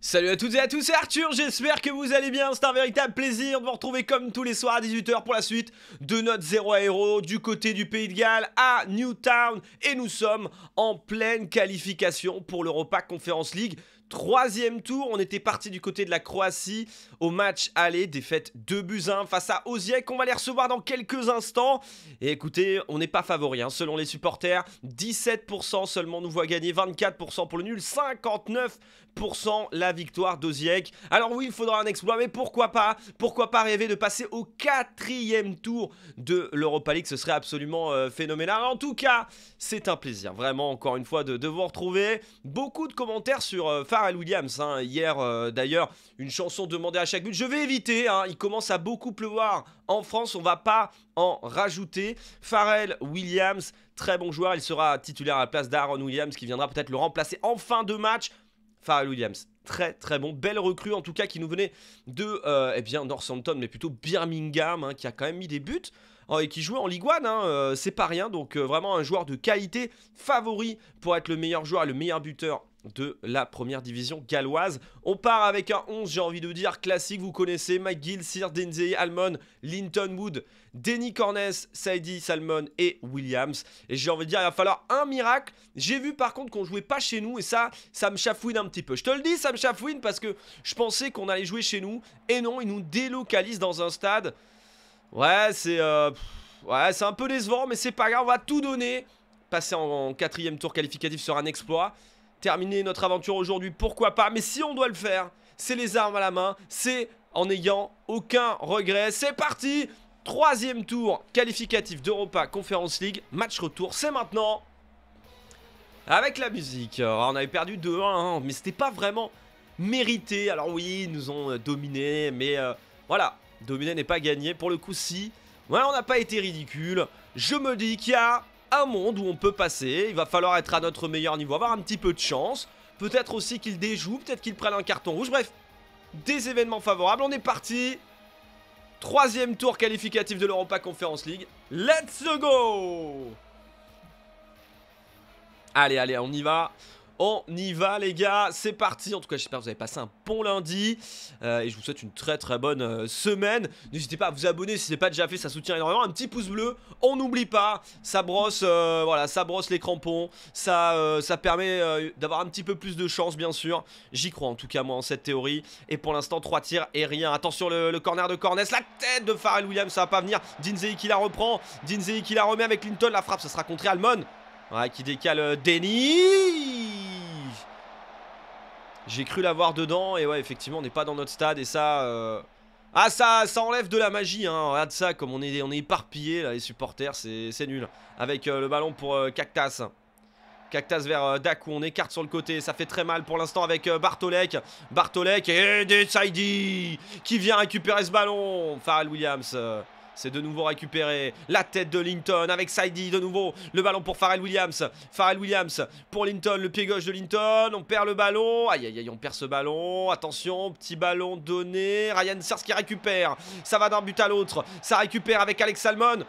Salut à toutes et à tous, c'est Arthur, j'espère que vous allez bien, c'est un véritable plaisir de vous retrouver comme tous les soirs à 18h pour la suite de notre 0 à Héros du côté du Pays de Galles à Newtown et nous sommes en pleine qualification pour l'Europa Conference League. Troisième tour, on était parti du côté de la Croatie au match aller, défaite 2 buts 1 face à Osijek, on va les recevoir dans quelques instants. Et écoutez, on n'est pas favori, hein. selon les supporters, 17% seulement nous voit gagner, 24% pour le nul, 59% la victoire d'Osijek. Alors oui, il faudra un exploit, mais pourquoi pas Pourquoi pas rêver de passer au quatrième tour de l'Europa League, ce serait absolument euh, phénoménal. En tout cas, c'est un plaisir, vraiment, encore une fois, de, vous retrouver. Beaucoup de commentaires sur... Euh, Pharrell Williams. Hein. Hier, euh, d'ailleurs, une chanson demandée à chaque but. Je vais éviter, hein. il commence à beaucoup pleuvoir en France, on va pas en rajouter. Pharrell Williams, très bon joueur, il sera titulaire à la place d'Aaron Williams qui viendra peut-être le remplacer en fin de match. Pharrell Williams, très très bon, belle recrue en tout cas qui nous venait de, euh, eh bien, Northampton, mais plutôt Birmingham, hein, qui a quand même mis des buts. Hein, et qui jouait en Ligue 1, hein, euh, c'est pas rien. Donc euh, vraiment un joueur de qualité favori pour être le meilleur joueur et le meilleur buteur de la première division galloise. On part avec un 11, j'ai envie de dire classique, vous connaissez McGill, Sir Denzey, Almon, Linton Wood, Denny Cornes, Saidi, Salmon et Williams. Et j'ai envie de dire, il va falloir un miracle. J'ai vu par contre qu'on jouait pas chez nous et ça, ça me chafouine un petit peu. Je te le dis, ça me chafouine parce que je pensais qu'on allait jouer chez nous et non, ils nous délocalisent dans un stade Ouais, c'est euh, ouais, un peu décevant, mais c'est pas grave, on va tout donner. Passer en, quatrième tour qualificatif sur un exploit. Terminer notre aventure aujourd'hui, pourquoi pas. Mais si on doit le faire, c'est les armes à la main, c'est en n'ayant aucun regret. C'est parti Troisième tour qualificatif d'Europa Conference League. Match retour, c'est maintenant avec la musique. Ah, on avait perdu 2-1, hein, mais c'était pas vraiment mérité. Alors oui, ils nous ont euh, dominé mais euh, voilà, Dominé n'est pas gagné. Pour le coup, si. Ouais, on n'a pas été ridicule. Je me dis qu'il y a un monde où on peut passer. Il va falloir être à notre meilleur niveau, avoir un petit peu de chance. Peut-être aussi qu'il déjoue, peut-être qu'il prenne un carton rouge. Bref, des événements favorables. On est parti. Troisième tour qualificatif de l'Europa Conference League. Let's go Allez, allez, on y va. On y va les gars, c'est parti. En tout cas, j'espère que vous avez passé un bon lundi. Euh, et je vous souhaite une très très bonne euh, semaine. N'hésitez pas à vous abonner si ce n'est pas déjà fait, ça soutient énormément. Un petit pouce bleu, on n'oublie pas. Ça brosse, euh, voilà, ça brosse les crampons. Ça, ça permet d'avoir un petit peu plus de chance, bien sûr. J'y crois en tout cas, moi, en cette théorie. Et pour l'instant, 3 tirs et rien. Attention, le, le corner de Cornes La tête de Pharrell Williams, ça va pas venir. Dinzei qui la reprend. Dinzei qui la remet avec Linton La frappe, ça sera contre Almon. Ouais, qui décale Denis j'ai cru l'avoir dedans et ouais, effectivement, on n'est pas dans notre stade et ça... Euh, ah, ça, ça enlève de la magie, hein. regarde ça, comme on est, on éparpillé, là, les supporters, c'est nul. Avec euh, le ballon pour euh, Cactas. Cactas vers Daku, on écarte sur le côté, ça fait très mal pour l'instant avec Bartolek. Bartolek et Desaidi qui vient récupérer ce ballon. Pharrell Williams c'est de nouveau récupéré. La tête de Linton avec Saidi de nouveau. Le ballon pour Pharrell Williams. Pharrell Williams pour Linton. Le pied gauche de Linton. On perd le ballon. Aïe aïe aïe, on perd ce ballon. Attention, petit ballon donné. Ryan Sers qui récupère. Ça va d'un but à l'autre. Ça récupère avec Alex Salmon.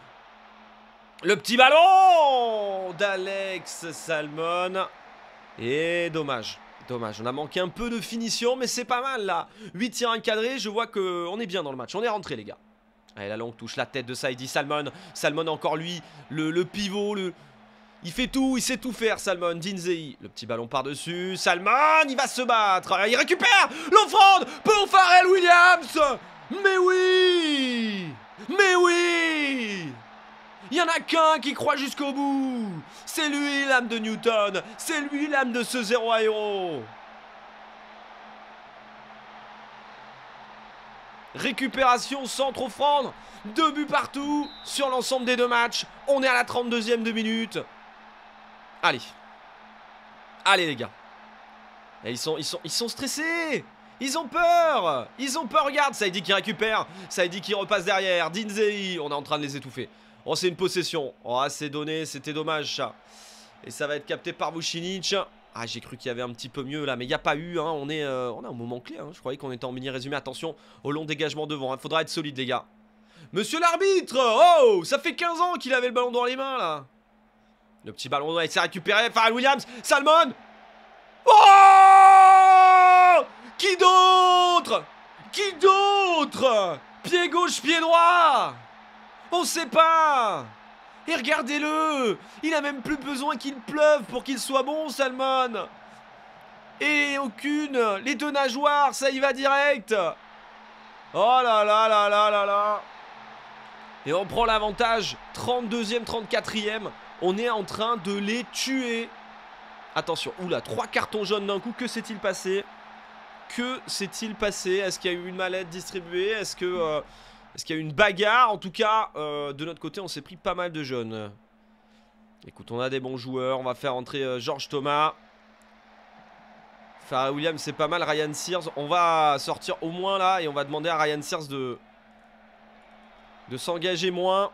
Le petit ballon d'Alex Salmon. Et dommage. Dommage, on a manqué un peu de finition, mais c'est pas mal là. 8 tirs encadrés, je vois qu'on est bien dans le match. On est rentré les gars. Allez, la longue touche, la tête de Saidi, Salmon. Salmon encore lui, le, pivot, le... Il fait tout, il sait tout faire, Salmon. Dinzei, le petit ballon par-dessus. Salmon, il va se battre. Il récupère l'offrande pour Pharrell Williams. Mais oui Mais oui Il n'y en a qu'un qui croit jusqu'au bout. C'est lui l'âme de Newton. C'est lui l'âme de ce zéro Récupération, trop offrande. Deux buts partout sur l'ensemble des deux matchs. On est à la 32e de minute. Allez. Allez les gars. Eh, ils sont, ils sont, ils sont stressés. Ils ont peur Ils ont peur, regarde dit qui récupère, dit qu'il repasse derrière, Dinzei, on est en train de les étouffer. Oh, c'est une possession. Oh, c'est donné, c'était dommage ça. Et ça va être capté par Vucinic. Ah, j'ai cru qu'il y avait un petit peu mieux là, mais il n'y a pas eu. Hein, on, est, au euh, on moment clé. Hein. Je croyais qu'on était en mini-résumé. Attention au long dégagement devant. Il hein, faudra être solide, les gars. Monsieur l'arbitre Oh Ça fait 15 ans qu'il avait le ballon dans les mains là. Le petit ballon doit être récupéré. Farrell Williams, Salmon Oh Qui d'autre Qui d'autre Pied gauche, pied droit On sait pas regardez-le Il a même plus besoin qu'il pleuve pour qu'il soit bon, Salmon Et aucune Les deux nageoires, ça y va direct Oh là là là là là là Et on prend l'avantage, 32e, 34e. On est en train de les tuer. Attention, oula, trois cartons jaunes d'un coup, que s'est-il passé Que s'est-il passé Est-ce qu'il y a eu une mallette distribuée Est-ce que... Euh, est-ce qu'il y a eu une bagarre. En tout cas, euh, de notre côté, on s'est pris pas mal de jeunes. Écoute, on a des bons joueurs. On va faire entrer George euh, Georges Thomas. Farah Williams, c'est pas mal. Ryan Sears, on va sortir au moins là. Et on va demander à Ryan Sears de, de s'engager moins.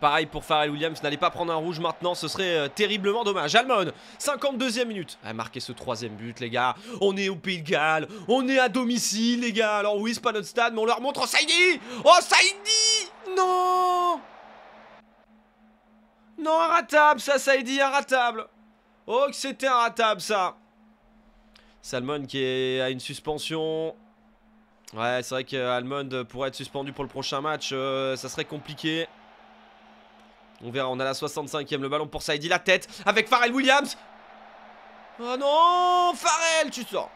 Pareil pour Pharrell Williams, n'allez pas prendre un rouge maintenant, ce serait euh, terriblement dommage. Almon, 52e minute. A marqué ce troisième but, les gars. On est au Pays de Galles, on est à domicile, les gars. Alors oui, c'est pas notre stade, mais on leur montre. Oh, Saïdi Oh, Saïdi Non Non, ratable ça, Saïdi, ratable Oh, que c'était ratable ça Salmon qui est à une suspension. Ouais, c'est vrai qu'Almond pourrait être suspendu pour le prochain match. Euh, ça serait compliqué. On verra, on a la 65ème, le ballon pour dit la tête avec Pharrell Williams. Oh non, Pharrell, tu sors.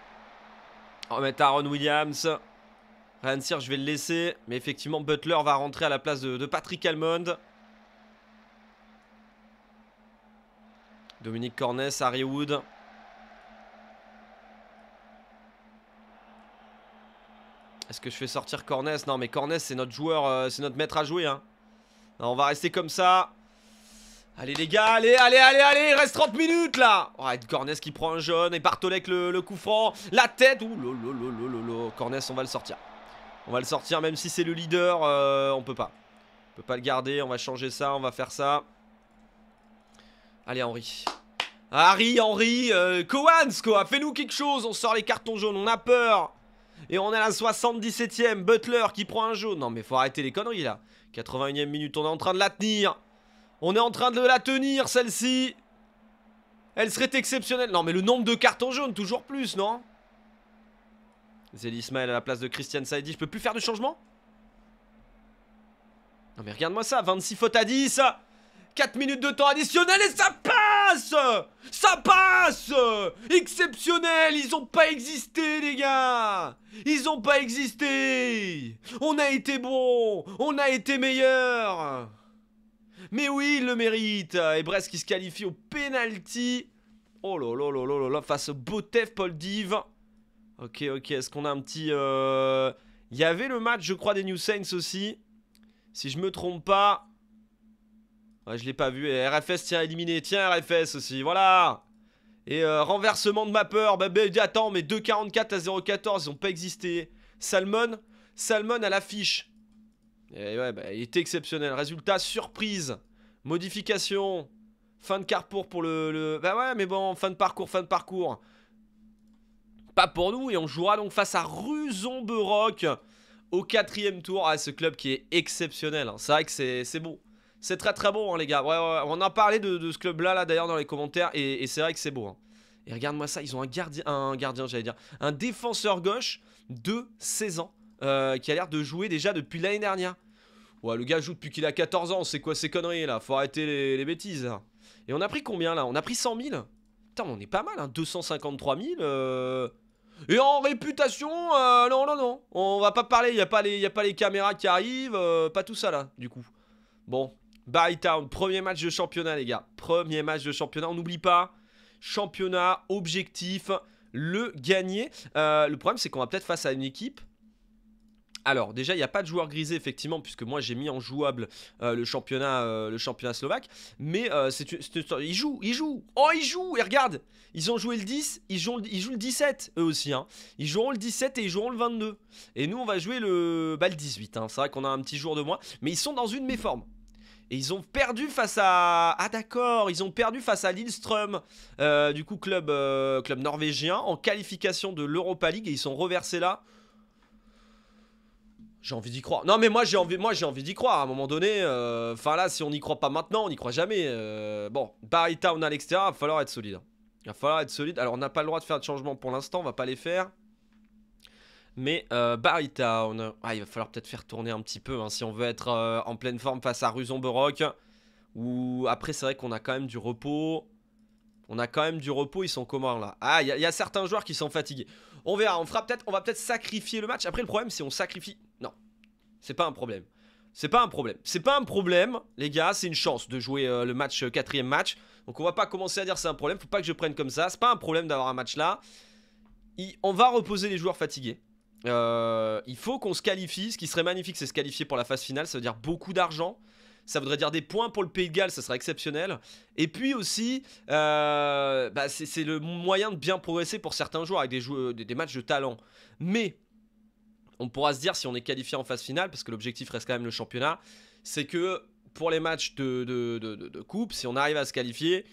On va mettre Aaron Williams. Ryan je vais le laisser. Mais effectivement, Butler va rentrer à la place de, Patrick Almond. Dominique Cornès, Harry Wood. Est-ce que je fais sortir Cornes, Non, mais Cornes, c'est notre joueur, euh, c'est notre maître à jouer. Hein on va rester comme ça. Allez les gars, allez, allez, allez, allez, il reste 30 minutes là Oh, être Cornes qui prend un jaune et Bartolek le, le coup franc, la tête, ouh on va le sortir. On va le sortir même si c'est le leader, euh, on peut pas. On peut pas le garder, on va changer ça, on va faire ça. Allez Henri. Harry, Henri, euh, Coans quoi, fais-nous quelque chose, on sort les cartons jaunes, on a peur. Et on à la 77ème, Butler qui prend un jaune. Non mais faut arrêter les conneries là. 81e minute, on est en train de la tenir. On est en train de la tenir, celle-ci. Elle serait exceptionnelle. Non, mais le nombre de cartons jaunes, toujours plus, non Zélie à la place de Christian Saidi. Je peux plus faire de changement Non, mais regarde-moi ça. 26 fautes à 10. 4 minutes de temps additionnel et ça passe Ça passe Exceptionnel Ils ont pas existé, les gars Ils ont pas existé On a été bon On a été meilleur Mais oui, ils le méritent Et Brest qui se qualifie au penalty Oh là là là là là face au Botev, Paul Dive Ok, ok, est-ce qu'on a un petit... Euh, il y avait le match, je crois, des New Saints aussi. Si je me trompe pas... Ouais, je l'ai pas vu. RFS, tiens, éliminé. Tiens, RFS aussi. Voilà. Et euh, renversement de ma peur. Bah, bah attends, mais 2,44 à 0,14, ils ont pas existé. Salmon, Salmon à l'affiche. Et ouais, bah, il était exceptionnel. Résultat, surprise. Modification. Fin de carrefour pour le, le, Bah ouais, mais bon, fin de parcours, fin de parcours. Pas pour nous. Et on jouera donc face à Ruson au quatrième tour. à ah, ce club qui est exceptionnel. Hein. C'est vrai que c'est beau. C'est très très beau, hein, les gars. Ouais, on en parlé de, de ce club-là, là, d'ailleurs, dans les commentaires. Et, c'est vrai que c'est beau. Hein. Et regarde-moi ça, ils ont un gardien, un gardien j'allais dire, un défenseur gauche de 16 ans euh, qui a l'air de jouer déjà depuis l'année dernière. Ouais, le gars joue depuis qu'il a 14 ans, c'est quoi ces conneries là Faut arrêter les, bêtises. Et on a pris combien là On a pris 100 000 Putain, on est pas mal, hein, 253 000. Euh. Et en réputation, euh, non, non, non. On va pas parler, il a, a pas les caméras qui arrivent, euh, pas tout ça là, du coup. Bon, Town, premier match de championnat, les gars. Premier match de championnat, on n'oublie pas. Championnat, objectif, le gagner. Euh, le problème, c'est qu'on va peut-être face à une équipe alors déjà, il n'y a pas de joueur grisé effectivement, puisque moi j'ai mis en jouable euh, le, championnat, euh, le championnat slovaque. Mais une c'est ils jouent, ils jouent, oh ils jouent, et regarde, ils ont joué le 10, ils jouent, ils jouent le 17 eux aussi. Hein. Ils joueront le 17 et ils joueront le 22. Et nous on va jouer le, bah, le 18, hein. c'est vrai qu'on a un petit jour de moins. Mais ils sont dans une méforme, et ils ont perdu face à... Ah d'accord, ils ont perdu face à Lindström, euh, du coup club, euh, club norvégien, en qualification de l'Europa League, et ils sont reversés là. J'ai envie d'y croire. Non mais moi j'ai envie, envie d'y croire à un moment donné. Euh, enfin là, si on n'y croit pas maintenant, on n'y croit jamais. bon, Barry on à l'extérieur, il va falloir être solide. Hein. Il va falloir être solide. Alors on n'a pas le droit de faire de changement pour l'instant, on va pas les faire. Mais euh, Town ah, il va falloir peut-être faire tourner un petit peu hein, si on veut être euh, en pleine forme face à Ruzon Borock. Ou après, c'est vrai qu'on a quand même du repos. On a quand même du repos, ils sont comment là Ah, il y, a certains joueurs qui sont fatigués. On verra, on fera peut-être, on va peut-être sacrifier le match. Après, le problème, c'est on sacrifie. Non, c'est pas un problème. C'est pas un problème. C'est pas un problème, les gars. C'est une chance de jouer euh, le match euh, quatrième match. Donc on va pas commencer à dire c'est un problème. Faut pas que je prenne comme ça. C'est pas un problème d'avoir un match là. on va reposer les joueurs fatigués. Euh, il faut qu'on se qualifie. Ce qui serait magnifique, c'est se qualifier pour la phase finale. Ça veut dire beaucoup d'argent. Ça voudrait dire des points pour le Pays de Galles, ça serait exceptionnel. Et puis aussi, euh, bah, c'est le moyen de bien progresser pour certains joueurs avec des, des, matchs de talent. Mais on pourra se dire si on est qualifié en phase finale, parce que l'objectif reste quand même le championnat, c'est que pour les matchs de, coupe, si on arrive à se qualifier,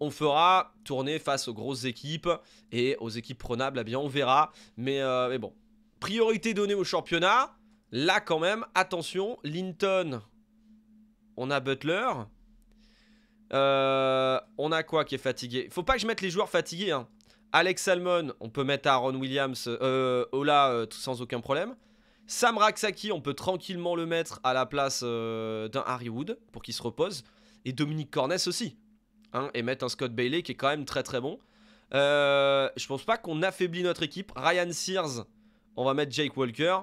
on fera tourner face aux grosses équipes et aux équipes prenables, eh bien on verra. Mais, euh, mais bon, priorité donnée au championnat. Là, quand même, attention, Linton, on a Butler. Euh, on a quoi qui est fatigué Faut pas que je mette les joueurs fatigués. Hein. Alex Salmon, on peut mettre Aaron Williams, euh, Ola euh, sans aucun problème. Sam Raksaki, on peut tranquillement le mettre à la place euh, d'un Harry Wood pour qu'il se repose. Et Dominique Cornes aussi. Hein, et mettre un Scott Bailey qui est quand même très très bon. je pense pas qu'on affaiblit notre équipe. Ryan Sears, on va mettre Jake Walker.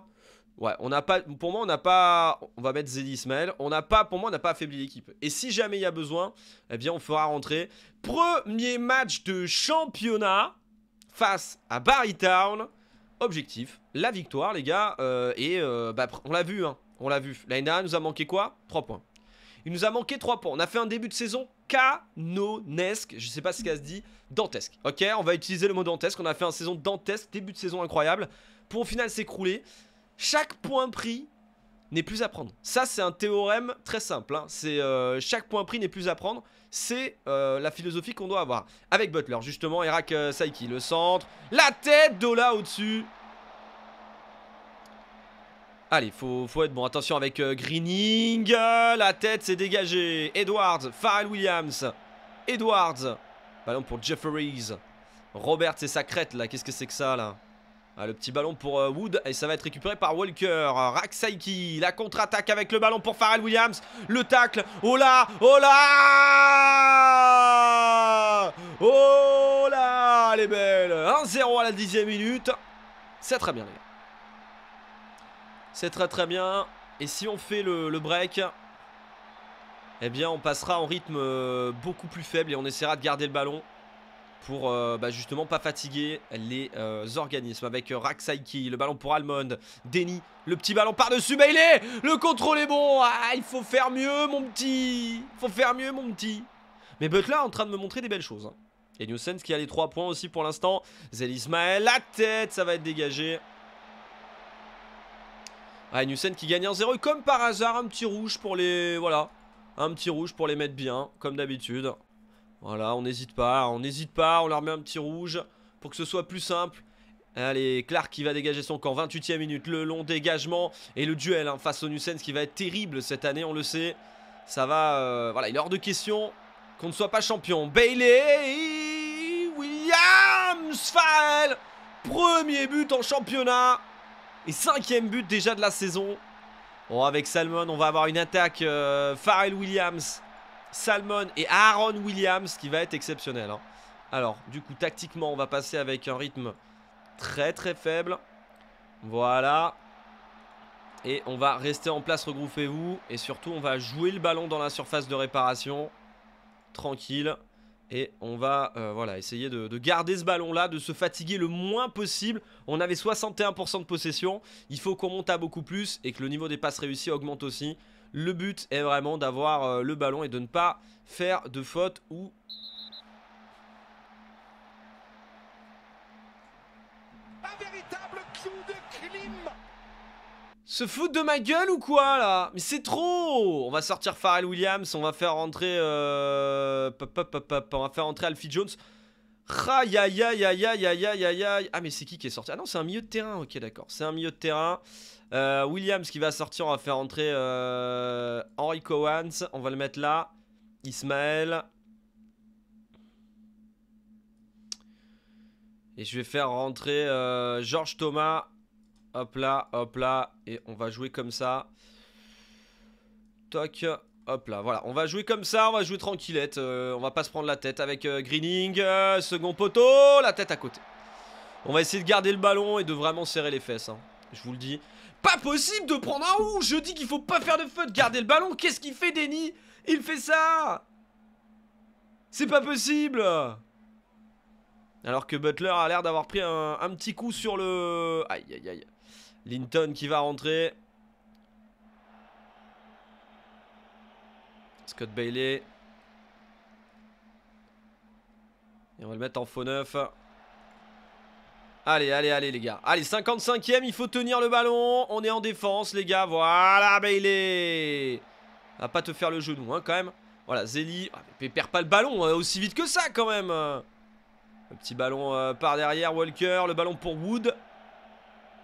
Ouais, on n'a pas. Pour moi, on n'a pas. On va mettre Zeddy Ismail. On n'a pas. Pour moi, on n'a pas affaibli l'équipe. Et si jamais il y a besoin, eh bien, on fera rentrer. Premier match de championnat face à Town. Objectif, la victoire, les gars. Euh, et euh, bah, on l'a vu, hein. On l'a vu. L'année nous a manqué quoi 3 points. Il nous a manqué 3 points. On a fait un début de saison canonesque. Je sais pas ce qu'elle se dit. Dantesque. Ok, on va utiliser le mot dantesque. On a fait un saison dantesque, début de saison incroyable pour au final s'écrouler. Chaque point pris n'est plus à prendre. Ça, c'est un théorème très simple. Hein. C'est euh, chaque point pris n'est plus à prendre. C'est euh, la philosophie qu'on doit avoir. Avec Butler, justement, Erak euh, Saiki, le centre. La tête d'Ola au-dessus. Allez, faut, faut être bon. Attention avec Greening. la tête, s'est dégagée. Edwards, Pharrell Williams. Edwards. Ballon pour Jefferies. Robert, c'est sa crête, là. Qu'est-ce que c'est que ça, là ah, le petit ballon pour euh, Wood et ça va être récupéré par Walker. Raksaiki, la contre-attaque avec le ballon pour Pharrell Williams. Le tacle. Oh là Oh là Oh là Les belles 1-0 à la dixième minute. C'est très bien les gars. C'est très très bien. Et si on fait le, le break, eh bien on passera en rythme euh, beaucoup plus faible et on essaiera de garder le ballon pour euh, bah, justement pas fatiguer les euh, organismes. Avec euh, Raksaiki, le ballon pour Almond, Denny, le petit ballon par-dessus il est le contrôle est bon, ah, il faut faire mieux mon petit, il faut faire mieux mon petit. Mais Butler est en train de me montrer des belles choses. Hein. Et Newsens qui a les 3 points aussi pour l'instant. Zelismael, la tête, ça va être dégagé. Ah, Newsen qui gagne en 0 comme par hasard, un petit rouge pour les... Voilà, un petit rouge pour les mettre bien, comme d'habitude. Voilà, on n'hésite pas, on n'hésite pas, on leur met un petit rouge pour que ce soit plus simple. Allez, Clark qui va dégager son camp, 28ème minute, le long dégagement et le duel hein, face au ce qui va être terrible cette année, on le sait. Ça va, euh, voilà, il est hors de question qu'on ne soit pas champion. Bailey, Williams, Farrell, premier but en championnat et cinquième but déjà de la saison. Bon, oh, avec Salmon, on va avoir une attaque euh, Pharrell Farrell Williams Salmon et Aaron Williams qui va être exceptionnel. Hein. Alors, du coup, tactiquement, on va passer avec un rythme très très faible. Voilà. Et on va rester en place, regroupez-vous. Et surtout, on va jouer le ballon dans la surface de réparation. Tranquille. Et on va euh, voilà, essayer de, de garder ce ballon-là, de se fatiguer le moins possible. On avait 61% de possession. Il faut qu'on monte à beaucoup plus et que le niveau des passes réussies augmente aussi. Le but est vraiment d'avoir euh, le ballon et de ne pas faire de faute ou Se foutre de ma gueule ou quoi là Mais c'est trop On va sortir Pharrell Williams, on va faire rentrer euh... on va faire rentrer Alfie Jones. Aïe aïe aïe aïe aïe aïe aïe aïe Ah mais c'est qui qui est sorti Ah non c'est un milieu de terrain, ok d'accord. C'est un milieu de terrain. Euh, Williams qui va sortir, on va faire entrer euh, Henry Cowans. On va le mettre là. Ismaël. Et je vais faire rentrer euh, george Georges Thomas. Hop là, hop là. Et on va jouer comme ça. Toc. Hop là, voilà. On va jouer comme ça, on va jouer tranquillette. Euh, on va pas se prendre la tête avec Greening. second poteau, la tête à côté. On va essayer de garder le ballon et de vraiment serrer les fesses. Hein. Je vous le dis pas possible de prendre un roux Je dis qu'il faut pas faire de feu, de garder le ballon Qu'est-ce qu'il fait, Denis Il fait ça C'est pas possible Alors que Butler a l'air d'avoir pris un, un, petit coup sur le... Aïe, aïe, aïe. Linton qui va rentrer. Scott Bailey. Et on va le mettre en faux neuf. Allez, allez, allez les gars. Allez, 55ème, il faut tenir le ballon. On est en défense les gars. Voilà, Bailey. Va pas te faire le genou hein, quand même. Voilà, Zélie Ah, perd pas le ballon hein, aussi vite que ça quand même. Le petit ballon euh, par derrière, Walker. Le ballon pour Wood.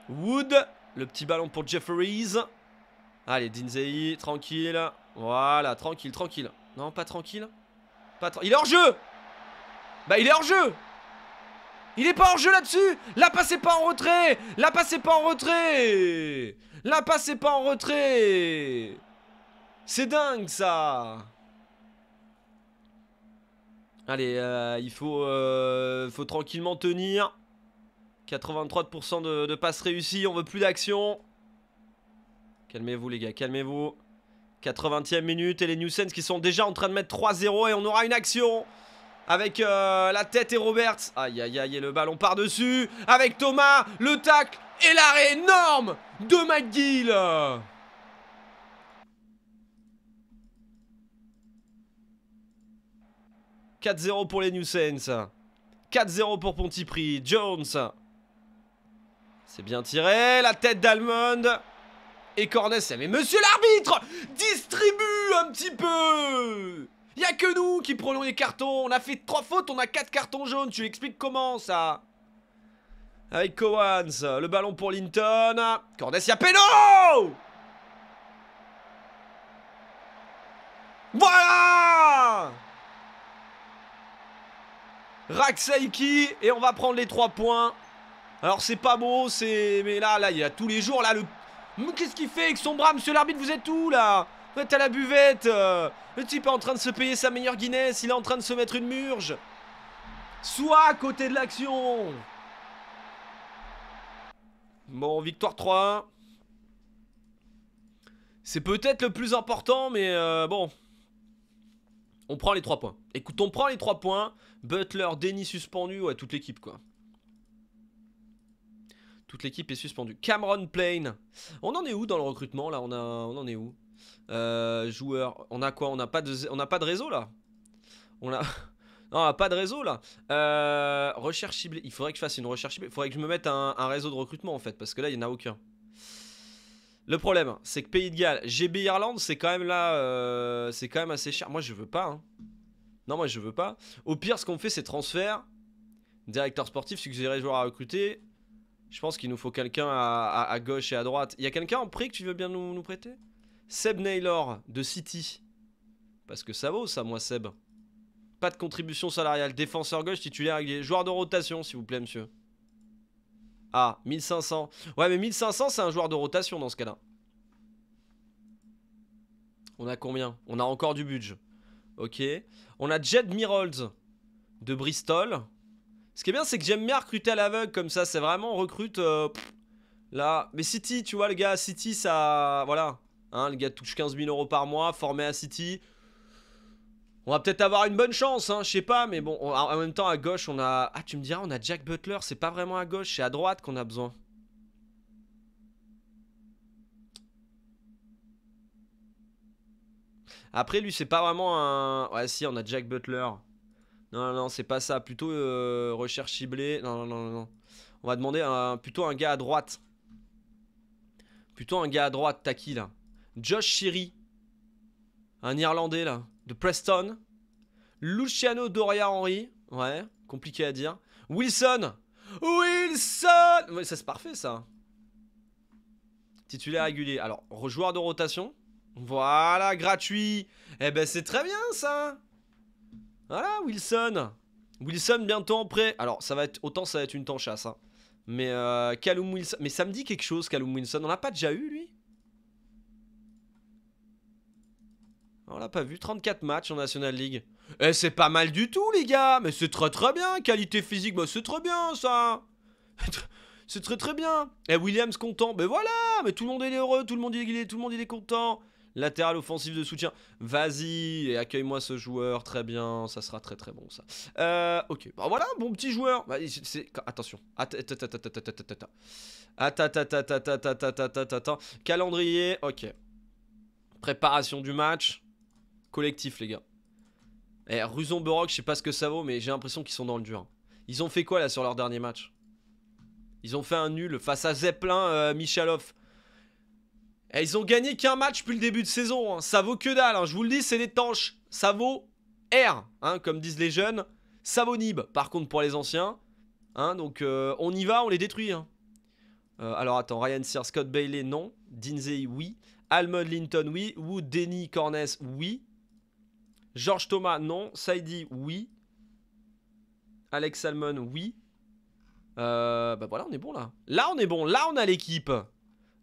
Wood. Le petit ballon pour Jefferies Allez, Dinzei, tranquille. Voilà, tranquille, tranquille. Non, pas tranquille. Pas il est hors jeu Bah, il est hors jeu il est pas en jeu là-dessus La passe pas en retrait La passe pas en retrait La passe pas en retrait C'est dingue ça Allez, euh, il faut, euh, faut tranquillement tenir. 83% de, de passes réussies, on veut plus d'action. Calmez-vous les gars, calmez-vous. 80e minute et les New qui sont déjà en train de mettre 3-0 et on aura une action avec euh, la tête et Roberts. Aïe, aïe, aïe, et le ballon par-dessus. Avec Thomas, le tac et l'arrêt énorme de McGill. « 4-0 pour les New Saints. 4-0 pour Pontypri Jones. C'est bien tiré. La tête d'Almond. Et Cornet, mais monsieur l'arbitre, distribue un petit peu y a que nous qui prenons les cartons. On a fait trois fautes, on a quatre cartons jaunes. Tu expliques comment ça Avec Cowans, le ballon pour Linton. Cordes, y a Voilà Raksaiki et on va prendre les trois points. Alors c'est pas beau, c'est mais là là il y a tous les jours là le qu'est-ce qu'il fait avec son bras monsieur l'arbitre, vous êtes où là à la buvette euh. Le type est en train de se payer sa meilleure Guinness, il est en train de se mettre une murge Soit à côté de l'action Bon, victoire 3 C'est peut-être le plus important, mais euh, bon. On prend les 3 points. Écoute, on prend les 3 points. Butler, Denis suspendu, ouais, toute l'équipe, quoi. Toute l'équipe est suspendue. Cameron Plain. On en est où dans le recrutement, là on en est où euh, joueur, on a quoi On n'a pas, de... On a pas de réseau là On a... Non, on a pas de réseau là. Euh, recherche ciblée. Il faudrait que je fasse une recherche ciblée. Il faudrait que je me mette un, réseau de recrutement en fait, parce que là, il n'y en a aucun. Le problème, c'est que Pays de Galles, GB Irlande, c'est quand même là, euh, c'est quand même assez cher. Moi, je veux pas. Hein. Non, moi, je veux pas. Au pire, ce qu'on fait, c'est transfert. Directeur sportif, suggérer joueur à recruter. Je pense qu'il nous faut quelqu'un à, gauche et à droite. Il y a quelqu'un en prix que tu veux bien nous prêter Seb Naylor de City. Parce que ça vaut ça, moi, Seb. Pas de contribution salariale. Défenseur gauche, titulaire Joueur de rotation, s'il vous plaît, monsieur. Ah, 1500. Ouais, mais 1500, c'est un joueur de rotation dans ce cas-là. On a combien On a encore du budget. Ok. On a Jed Mirolds de Bristol. Ce qui est bien, c'est que j'aime bien recruter à l'aveugle comme ça. C'est vraiment, recrute... Euh, là. Mais City, tu vois, le gars, City, ça... Voilà. Hein, le gars touche 15 000 euros par mois, formé à City. On va peut-être avoir une bonne chance, hein, je sais pas, mais bon, en même temps, à gauche, on a... Ah, tu me diras, on a Jack Butler, c'est pas vraiment à gauche, c'est à droite qu'on a besoin. Après, lui, c'est pas vraiment un... Ouais, si, on a Jack Butler. Non, non, non, c'est pas ça. Plutôt euh, recherche ciblée. Non, non, non, non. On va demander plutôt un gars à droite. Plutôt un gars à droite, qui là. Josh Shiri, un Irlandais là, de Preston. Luciano Doria Henry, ouais, compliqué à dire. Wilson Wilson Ça c'est parfait ça. Titulaire régulier. Alors, rejoueur de rotation. Voilà, gratuit. Eh ben c'est très bien ça. Voilà, Wilson. Wilson bientôt en prêt. Alors, ça va être autant ça va être une temps chasse, hein. Mais euh, Wilson, mais ça me dit quelque chose Callum Wilson, on n'a pas déjà eu lui On l'a pas vu. 34 matchs en National League. Eh, c'est pas mal du tout, les gars. Mais c'est très très bien. Qualité physique, bah, c'est très bien, ça. c'est très très bien. Eh, Williams content. Mais voilà, mais tout le monde est heureux, tout le monde, il est, tout le monde il est content. Latéral offensif de soutien. Vas-y, et accueille-moi ce joueur. Très bien, ça sera très très bon, ça. ok, bah, voilà, bon petit joueur. c'est Attention. Calendrier, ok. Préparation du match collectif, les gars. Eh, Ruson Borok, je sais pas ce que ça vaut, mais j'ai l'impression qu'ils sont dans le dur. Hein. Ils ont fait quoi là sur leur dernier match Ils ont fait un nul face à Zeppelin euh, Michalov. Eh, ils ont gagné qu'un match depuis le début de saison. Hein. Ça vaut que dalle. Hein. Je vous le dis, c'est des tanches. Ça vaut R, comme disent les jeunes. Ça vaut Nib, par contre, pour les anciens. donc, euh, on y va, on les détruit. Euh, alors, attends, Ryan Sear, Scott Bailey, non. Dinsey, oui. Almond Linton, oui. Wood, Denny, Cornes, oui. Georges Thomas, non. Saidi, oui. Alex Salmon, oui. Euh, bah voilà, on est bon là. Là, on est bon. Là, on a l'équipe.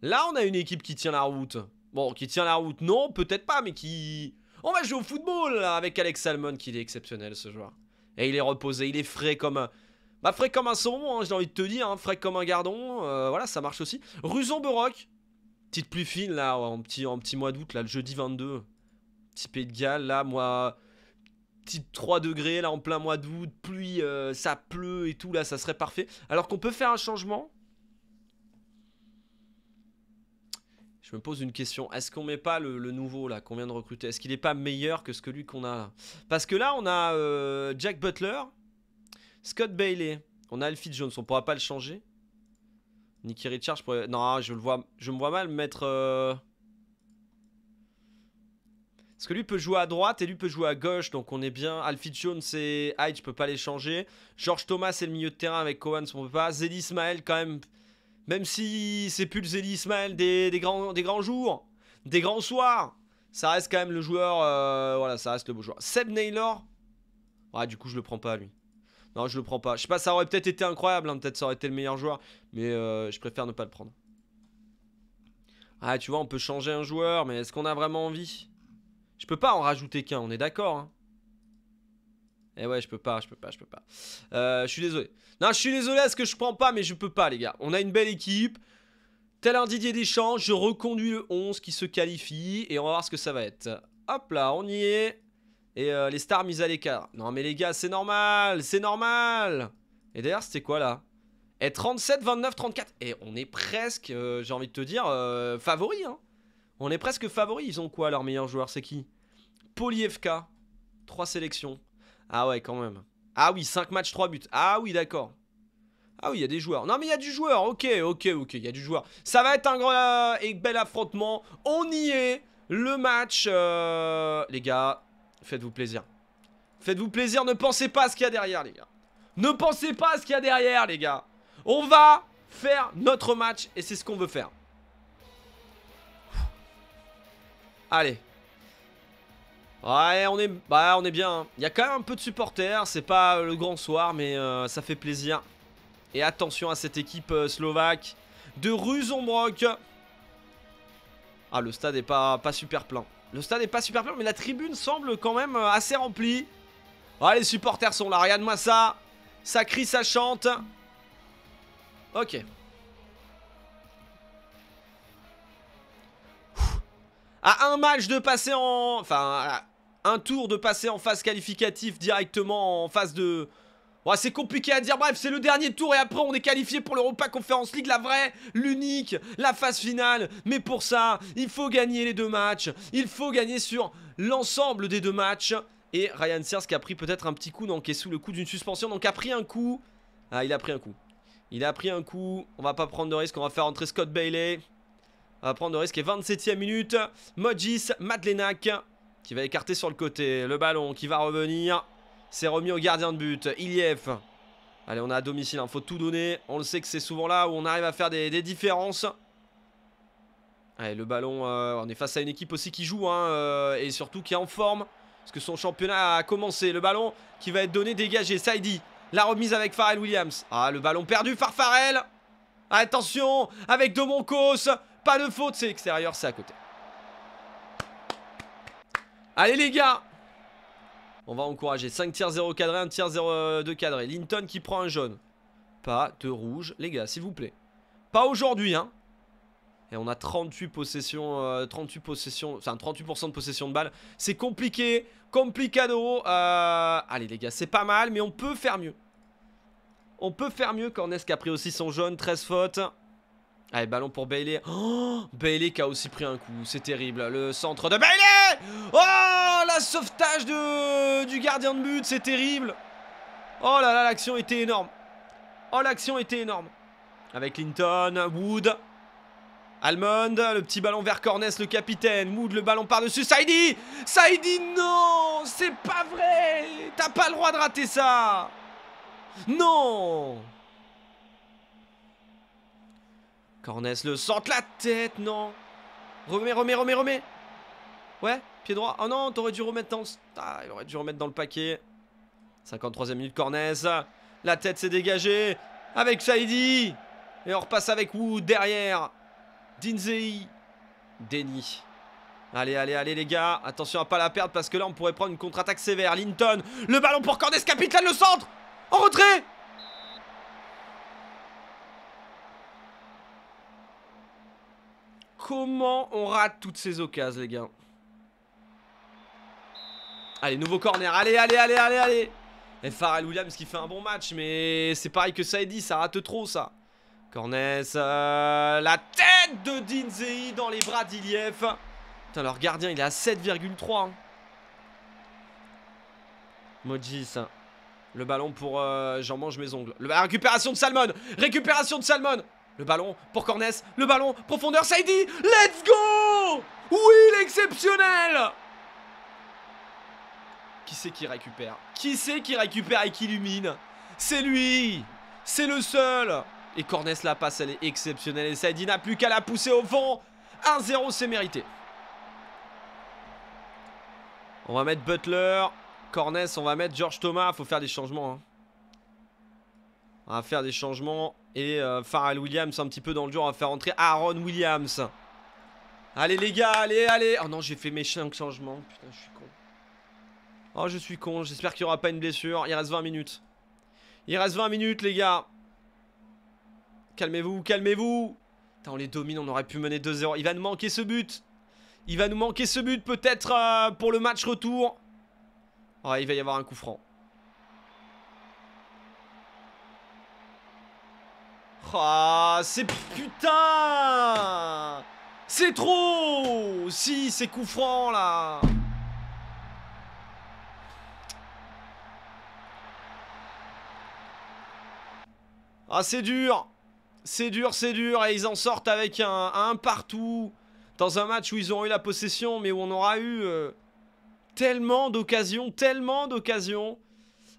Là, on a une équipe qui tient la route. Bon, qui tient la route, non, peut-être pas, mais qui... On va jouer au football avec Alex Salmon, qui est exceptionnel ce joueur. Et il est reposé, il est frais comme Bah frais comme un saumon, hein, j'ai envie de te dire, hein, frais comme un gardon, euh, voilà, ça marche aussi. Ruson Beroc, petite plus fine là, en petit, en petit mois d'août, là, le jeudi 22. Petit Pays de Galles, là, moi, petit 3 degrés, là, en plein mois d'août, pluie, euh, ça pleut et tout, là, ça serait parfait. Alors qu'on peut faire un changement. Je me pose une question. Est-ce qu'on met pas le, nouveau, là, qu'on vient de recruter Est-ce qu'il est pas meilleur que ce que lui qu'on a là Parce que là, on a euh, Jack Butler, Scott Bailey, on a Alfie Jones, on pourra pas le changer. Nicky Richard, je pourrais... Non, je le vois... Je me vois mal mettre... Euh, parce que lui peut jouer à droite et lui peut jouer à gauche, donc on est bien. Alfie Jones et Hyde, je peux pas les changer. George Thomas, c'est le milieu de terrain avec Cohen, on peut pas. Zélie Ismaël, quand même, même si c'est plus le Zélie Ismaël des, grands, des grands jours, des grands soirs, ça reste quand même le joueur, euh, voilà, ça reste le beau joueur. Seb Naylor, Ouais du coup, je le prends pas, lui. Non, je le prends pas. Je sais pas, ça aurait peut-être été incroyable, hein, peut-être ça aurait été le meilleur joueur, mais euh, je préfère ne pas le prendre. Ah, tu vois, on peut changer un joueur, mais est-ce qu'on a vraiment envie je peux pas en rajouter qu'un, on est d'accord. Hein eh ouais, je peux pas, je peux pas, je peux pas. Euh, je suis désolé. Non, je suis désolé à ce que je prends pas, mais je peux pas, les gars. On a une belle équipe. Tel un Didier Deschamps, je reconduis le 11 qui se qualifie. Et on va voir ce que ça va être. Hop là, on y est. Et euh, les stars mises à l'écart. Non, mais les gars, c'est normal, c'est normal. Et d'ailleurs, c'était quoi, là Eh, 37, 29, 34. Et on est presque, euh, j'ai envie de te dire, favori, hein. On est presque favoris, Ils ont quoi leur meilleur joueur C'est qui Polievka. 3 sélections. Ah ouais, quand même. Ah oui, 5 matchs, 3 buts. Ah oui, d'accord. Ah oui, il y a des joueurs. Non, mais il y a du joueur. Ok, ok, ok, il y a du joueur. Ça va être un grand euh, et bel affrontement. On y est. Le match. Euh, les gars, faites-vous plaisir. Faites-vous plaisir. Ne pensez pas à ce qu'il y a derrière, les gars. Ne pensez pas à ce qu'il y a derrière, les gars. On va faire notre match et c'est ce qu'on veut faire. Allez. Ouais, on est, bah, on est bien. Hein. Il y a quand même un peu de supporters. C'est pas euh, le grand soir, mais euh, ça fait plaisir. Et attention à cette équipe euh, slovaque de Ruzombrok. Ah, le stade est pas, pas super plein. Le stade est pas super plein, mais la tribune semble quand même assez remplie. Ah, les supporters sont là. Regarde-moi ça. Ça crie, ça chante. Ok. à un match de passer en... Enfin, un tour de passer en phase qualificative directement en phase de... Ouais, c'est compliqué à dire, bref, c'est le dernier tour et après on est qualifié pour l'Europa Conference League, la vraie, l'unique, la phase finale. Mais pour ça, il faut gagner les deux matchs, il faut gagner sur l'ensemble des deux matchs. Et Ryan Sears qui a pris peut-être un petit coup, donc qui est sous le coup d'une suspension, donc a pris un coup. Ah, il a pris un coup. Il a pris un coup, on va pas prendre de risque, on va faire entrer Scott Bailey. On va prendre le risque. Et 27ème minute. Mojis, Madlenak qui va écarter sur le côté. Le ballon qui va revenir. C'est remis au gardien de but. Iliev. Allez, on a à domicile. Il hein, faut tout donner. On le sait que c'est souvent là où on arrive à faire des, différences. Allez, le ballon. Euh, on est face à une équipe aussi qui joue. Hein, euh, et surtout qui est en forme. Parce que son championnat a commencé. Le ballon qui va être donné, dégagé. Saidi. La remise avec Pharrell Williams. Ah, le ballon perdu Farfarel. Attention avec Domoncos pas de faute, c'est extérieur, c'est à côté. Allez les gars On va encourager. 5 tiers 0 cadré, 1 tiers euh, 0 de cadré. Linton qui prend un jaune. Pas de rouge, les gars, s'il vous plaît. Pas aujourd'hui, hein. Et on a 38 38% euh, de possession de balle. C'est compliqué, complicado. Euh, allez les gars, c'est pas mal, mais on peut faire mieux. On peut faire mieux. Cornes qui a pris aussi son jaune, 13 fautes. Allez, ah, ballon pour Bailey. Oh, Bailey qui a aussi pris un coup. C'est terrible. Le centre de Bailey Oh, la sauvetage de, du gardien de but. C'est terrible. Oh là là, l'action était énorme. Oh, l'action était énorme. Avec Linton, Wood, Almond, le petit ballon vers Cornes, le capitaine. Wood, le ballon par-dessus. Saidi Saidi, non C'est pas vrai T'as pas le droit de rater ça Non Cornes, le centre, la tête, non Remets, remets, remets, remet, Ouais, pied droit. Oh non, t'aurais dû remettre dans... Ah, il aurait dû remettre dans le paquet. 53ème minute, Cornès. La tête s'est dégagée avec Saidi. Et on repasse avec Wood derrière. Dinzei. Denis. Allez, allez, allez les gars. Attention à pas la perdre parce que là on pourrait prendre une contre-attaque sévère. Linton. Le ballon pour Cornes, capitale le centre. En retrait comment on rate toutes ces occasions, les gars Allez, nouveau corner. Allez, allez, allez, allez, allez. Et eh, Williams qui fait un bon match, mais c'est pareil que ça dit, ça rate trop, ça. Cornès, euh, la tête de Dinzei dans les bras d'Iliev. Putain, leur gardien, il est à 7,3. Hein. Mojis, hein. le ballon pour euh, J'en mange mes ongles. la récupération de Salmon Récupération de Salmon le ballon pour Cornes. le ballon, profondeur, Saidi, let's go Oui, l'exceptionnel Qui c'est qui récupère Qui c'est qui récupère et qui illumine C'est lui C'est le seul Et Cornes la passe, elle est exceptionnelle et Saidi n'a plus qu'à la pousser au vent 1-0, c'est mérité. On va mettre Butler, Cornes, on va mettre George Thomas, faut faire des changements. Hein. On va faire des changements. Et euh, Pharrell Williams un petit peu dans le dur, on va faire entrer Aaron Williams. Allez les gars, allez, allez Oh non, j'ai fait mes 5 changements, putain, je suis con. Oh, je suis con, j'espère qu'il n'y aura pas une blessure. Il reste 20 minutes. Il reste 20 minutes, les gars. Calmez-vous, calmez-vous. on les domine, on aurait pu mener 2-0. Il va nous manquer ce but. Il va nous manquer ce but, peut-être, euh, pour le match retour. Oh, il va y avoir un coup franc. Ah, c'est putain C'est trop Si, c'est coup franc, là Ah, c'est dur C'est dur, c'est dur, et ils en sortent avec un, partout dans un match où ils ont eu la possession, mais où on aura eu euh, tellement d'occasions, tellement d'occasions.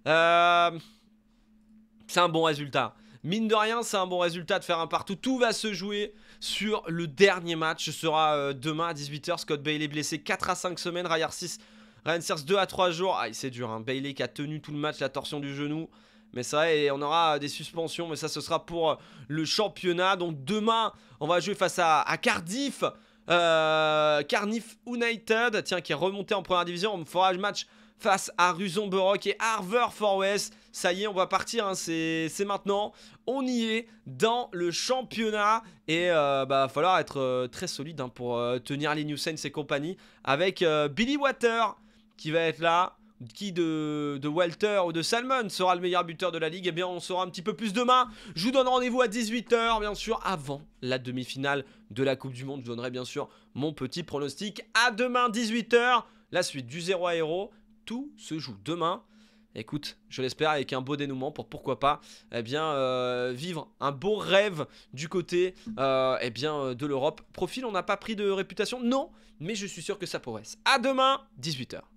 Euh, c'est un bon résultat. Mine de rien, c'est un bon résultat de faire un partout. Tout va se jouer sur le dernier match. Ce sera euh, demain à 18h. Scott Bailey blessé 4 à 5 semaines. Rayard 6, Ryan Sears 2 à 3 jours. Ah, c'est dur. Hein. Bailey qui a tenu tout le match, la torsion du genou. Mais ça, et on aura euh, des suspensions. Mais ça, ce sera pour euh, le championnat. Donc demain, on va jouer face à, Cardiff. Cardiff United, tiens, qui est remonté en première division. On fera le match face à Ruzon Borok et Harver Forwest. Ça y est, on va partir, hein, c'est maintenant. On y est dans le championnat et euh, bah falloir être euh, très solide hein, pour euh, tenir les New Saints et compagnie avec euh, Billy Water qui va être là. Qui de, de Walter ou de Salmon sera le meilleur buteur de la ligue Eh bien, on saura un petit peu plus demain. Je vous donne rendez-vous à 18h, bien sûr, avant la demi-finale de la Coupe du Monde. Je vous donnerai, bien sûr, mon petit pronostic. À demain, 18h, la suite du 0 à Héros tout se joue demain. Écoute, je l'espère avec un beau dénouement pour pourquoi pas eh bien, euh, vivre un beau rêve du côté euh, eh bien, euh, de l'Europe. Profil, on n'a pas pris de réputation, non, mais je suis sûr que ça progresse. À demain, 18h.